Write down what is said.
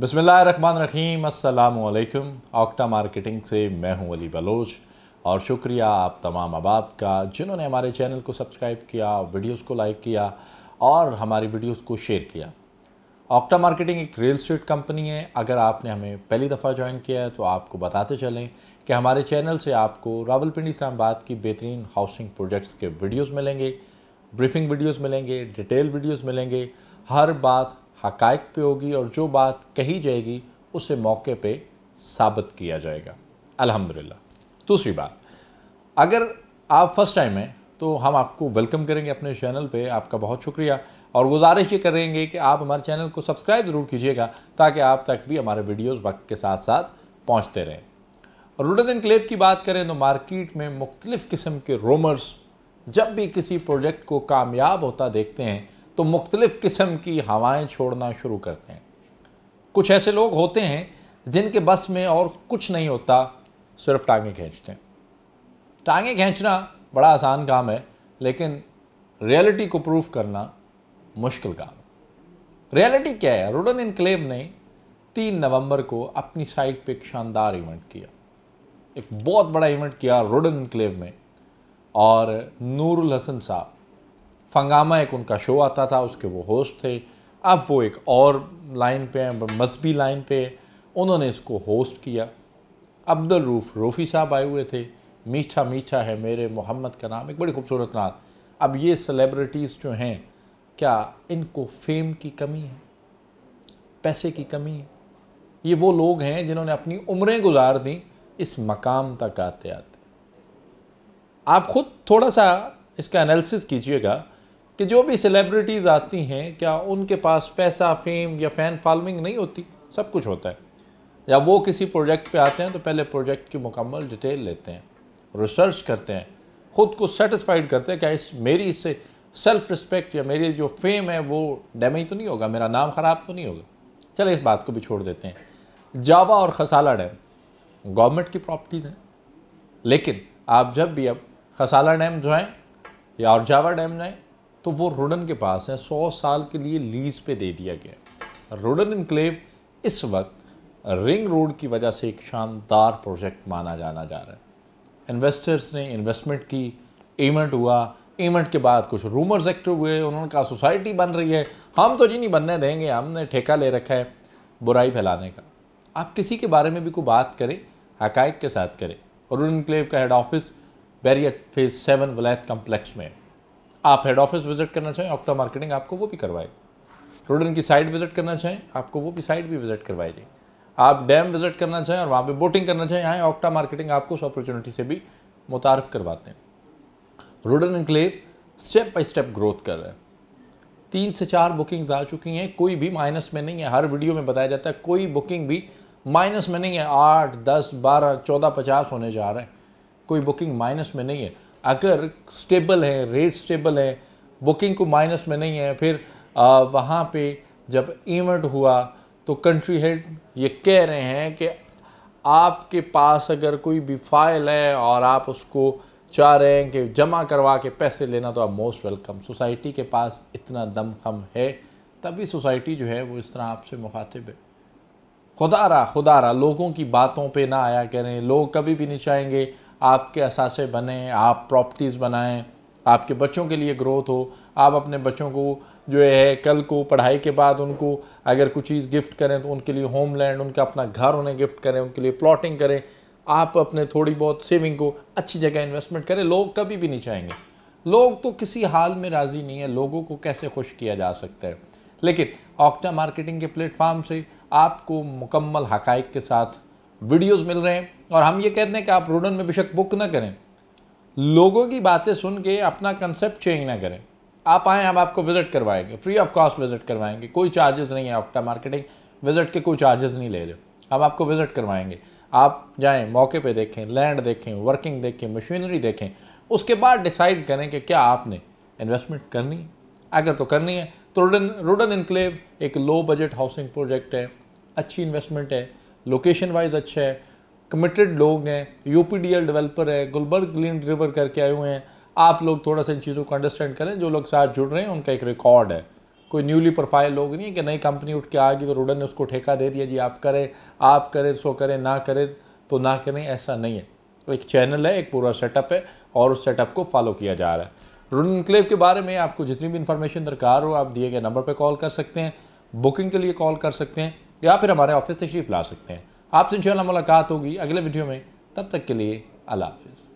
बसमान रहीम अल्लाम octa marketing से मैं हूं अली बलोच और शुक्रिया आप तमाम अबाब का जिन्होंने हमारे चैनल को सब्सक्राइब किया वीडियोस को लाइक किया और हमारी वीडियोस को शेयर किया ऑक्टा मार्केटिंग एक रियल स्टेट कंपनी है अगर आपने हमें पहली दफ़ा ज्वाइन किया है तो आपको बताते चलें कि हमारे चैनल से आपको रावलपिंडी इस्लामाबाद की बेहतरीन हाउसिंग प्रोजेक्ट्स के वीडियोज़ मिलेंगे ब्रीफिंग वीडियोज़ मिलेंगे डिटेल वीडियोज़ मिलेंगे हर बात हकायक पे होगी और जो बात कही जाएगी उसे मौके पे साबित किया जाएगा अल्हम्दुलिल्लाह दूसरी बात अगर आप फर्स्ट टाइम हैं तो हम आपको वेलकम करेंगे अपने चैनल पे आपका बहुत शुक्रिया और गुजारिश ये करेंगे कि आप हमारे चैनल को सब्सक्राइब ज़रूर कीजिएगा ताकि आप तक भी हमारे वीडियोस वक्त के साथ साथ पहुंचते रहें और एंड क्लेव की बात करें तो मार्केट में मुख्तलिफ़ किस्म के रोमर्स जब भी किसी प्रोजेक्ट को कामयाब होता देखते हैं तो मुख्तलिफ़ किस्म की हवाएँ छोड़ना शुरू करते हैं कुछ ऐसे लोग होते हैं जिनके बस में और कुछ नहीं होता सिर्फ टांगे खींचते हैं टांगे खींचना बड़ा आसान काम है लेकिन रियलिटी को प्रूफ करना मुश्किल काम है रियलिटी क्या है रुडन इनक्लेव ने तीन नवंबर को अपनी साइट पे एक शानदार इवेंट किया एक बहुत बड़ा इवेंट किया रुडन इनक्लेव में और नूरुल हसन साहब फंगामा एक उनका शो आता था उसके वो होस्ट थे अब वो एक और लाइन पे हैं मजहबी लाइन पे उन्होंने इसको होस्ट किया अब्दुल रूफ रोफ़ी साहब आए हुए थे मीठा मीठा है मेरे मोहम्मद का नाम एक बड़ी खूबसूरत नात अब ये सेलिब्रिटीज़ जो हैं क्या इनको फेम की कमी है पैसे की कमी है ये वो लोग हैं जिन्होंने अपनी उम्रें गुजार दी इस मकाम तक आते आते आप ख़ुद थोड़ा सा इसका एनालिसिस कीजिएगा कि जो भी सेलिब्रिटीज़ आती हैं क्या उनके पास पैसा फेम या फ़ैन फॉलोइंग नहीं होती सब कुछ होता है या वो किसी प्रोजेक्ट पे आते हैं तो पहले प्रोजेक्ट की मुकम्मल डिटेल लेते हैं रिसर्च करते हैं ख़ुद को सेटिस्फाइड करते हैं क्या इस मेरी इससे सेल्फ़ रिस्पेक्ट या मेरी जो फेम है वो डैमेज तो नहीं होगा मेरा नाम ख़राब तो नहीं होगा चलो इस बात को भी छोड़ देते हैं जावा और खसाला डैम गवर्नमेंट की प्रॉपर्टीज़ हैं लेकिन आप जब भी अब खसाला डैम जाएँ या और जावा डैम जाएँ तो वो रुडन के पास है सौ साल के लिए लीज़ पे दे दिया गया रुडन इनक्लेव इस वक्त रिंग रोड की वजह से एक शानदार प्रोजेक्ट माना जाना जा रहा है इन्वेस्टर्स ने इन्वेस्टमेंट की इवेंट हुआ इवेंट के बाद कुछ रूमर्स एक्टिव हुए उन्होंने कहा सोसाइटी बन रही है हम तो जी नहीं बनने देंगे हमने ठेका ले रखा है बुराई फैलाने का आप किसी के बारे में भी कोई बात करें हकैक के साथ करें और इनक्लेव का head office barrier phase seven Walayat complex में है आप हेड ऑफिस विजिट करना चाहें ऑक्टा मार्केटिंग आपको वो भी करवाएगी रोडन की साइड विजिट करना चाहें आपको वो भी साइड भी विजिट करवाएगी आप डैम विजिट करना चाहें और वहाँ पे बोटिंग करना चाहें यहाँ ऑक्टा मार्केटिंग आपको उस अपॉर्चुनिटी से भी मुतारफ़ करवाते हैं रोडन enclave step by step growth कर रहे हैं तीन से चार बुकिंग्स आ चुकी हैं कोई भी माइनस में नहीं है हर वीडियो में बताया जाता है कोई बुकिंग भी माइनस में नहीं है आठ दस बारह चौदह पचास होने जा रहे हैं कोई बुकिंग माइनस में नहीं है अगर स्टेबल है रेट स्टेबल है बुकिंग को माइनस में नहीं है फिर वहाँ पे जब इवेंट हुआ तो कंट्री हेड ये कह रहे हैं कि आपके पास अगर कोई भी फाइल है और आप उसको चाह रहे हैं कि जमा करवा के पैसे लेना तो आप मोस्ट वेलकम सोसाइटी के पास इतना दमखम है तभी सोसाइटी जो है वो इस तरह आपसे मुखातिब है खुदा रहा खुदा रहा लोगों की बातों पे ना आया करें लोग कभी भी नहीं चाहेंगे आपके असासे बने आप प्रॉपर्टीज़ बनाएं आपके बच्चों के लिए ग्रोथ हो आप अपने बच्चों को जो है कल को पढ़ाई के बाद उनको अगर कुछ चीज़ गिफ्ट करें तो उनके लिए होमलैंड उनका अपना घर उन्हें गिफ्ट करें उनके लिए प्लॉटिंग करें आप अपने थोड़ी बहुत सेविंग को अच्छी जगह इन्वेस्टमेंट करें लोग कभी भी नहीं चाहेंगे लोग तो किसी हाल में राज़ी नहीं है लोगों को कैसे खुश किया जा सकता है लेकिन ऑक्टा मार्केटिंग के प्लेटफार्म से आपको मुकम्मल हकाइक के साथ वीडियोज़ मिल रहे हैं और हम ये कहते हैं कि आप रूडन में बेशक बुक ना करें लोगों की बातें सुन के अपना कंसेप्ट चेंज ना करें आप आएँ हम आपको विज़िट करवाएंगे फ्री ऑफ कॉस्ट विज़िट करवाएंगे कोई चार्जेस नहीं है ऑक्टा मार्केटिंग विज़िट के कोई चार्जेस नहीं ले रहे हम आपको विज़िट करवाएंगे आप जाएं मौके पे देखें लैंड देखें वर्किंग देखें मशीनरी देखें उसके बाद डिसाइड करें कि क्या आपने इन्वेस्टमेंट करनी है अगर तो करनी है तो रोडन रूडन इनक्लेव एक लो बजट हाउसिंग प्रोजेक्ट है अच्छी इन्वेस्टमेंट है लोकेशन वाइज अच्छा है कमिटेड लोग हैं यू डेवलपर है गुलबर्ग ग्रीन रिवर करके आए हुए हैं आप लोग थोड़ा सा इन चीज़ों को अंडरस्टैंड करें जो लोग साथ जुड़ रहे हैं उनका एक रिकॉर्ड है कोई न्यूली प्रोफाइल लोग नहीं है कि नई कंपनी उठ के आ गई तो रूडन ने उसको ठेका दे दिया जी आप करें आप करें सो करें ना करें तो ना करें ऐसा नहीं है एक चैनल है एक पूरा सेटअप है और उस सेटअप को फॉलो किया जा रहा है रूडन इनक्लेव के बारे में आपको जितनी भी इन्फॉर्मेशन दरकार हो आप दिए गए नंबर पर कॉल कर सकते हैं बुकिंग के लिए कॉल कर सकते हैं या फिर हमारे ऑफिस तशरीफ़ ला सकते हैं आपसे इंशाल्लाह तो मुलाकात होगी अगले वीडियो में तब तक के लिए अल्लाह हाफिज़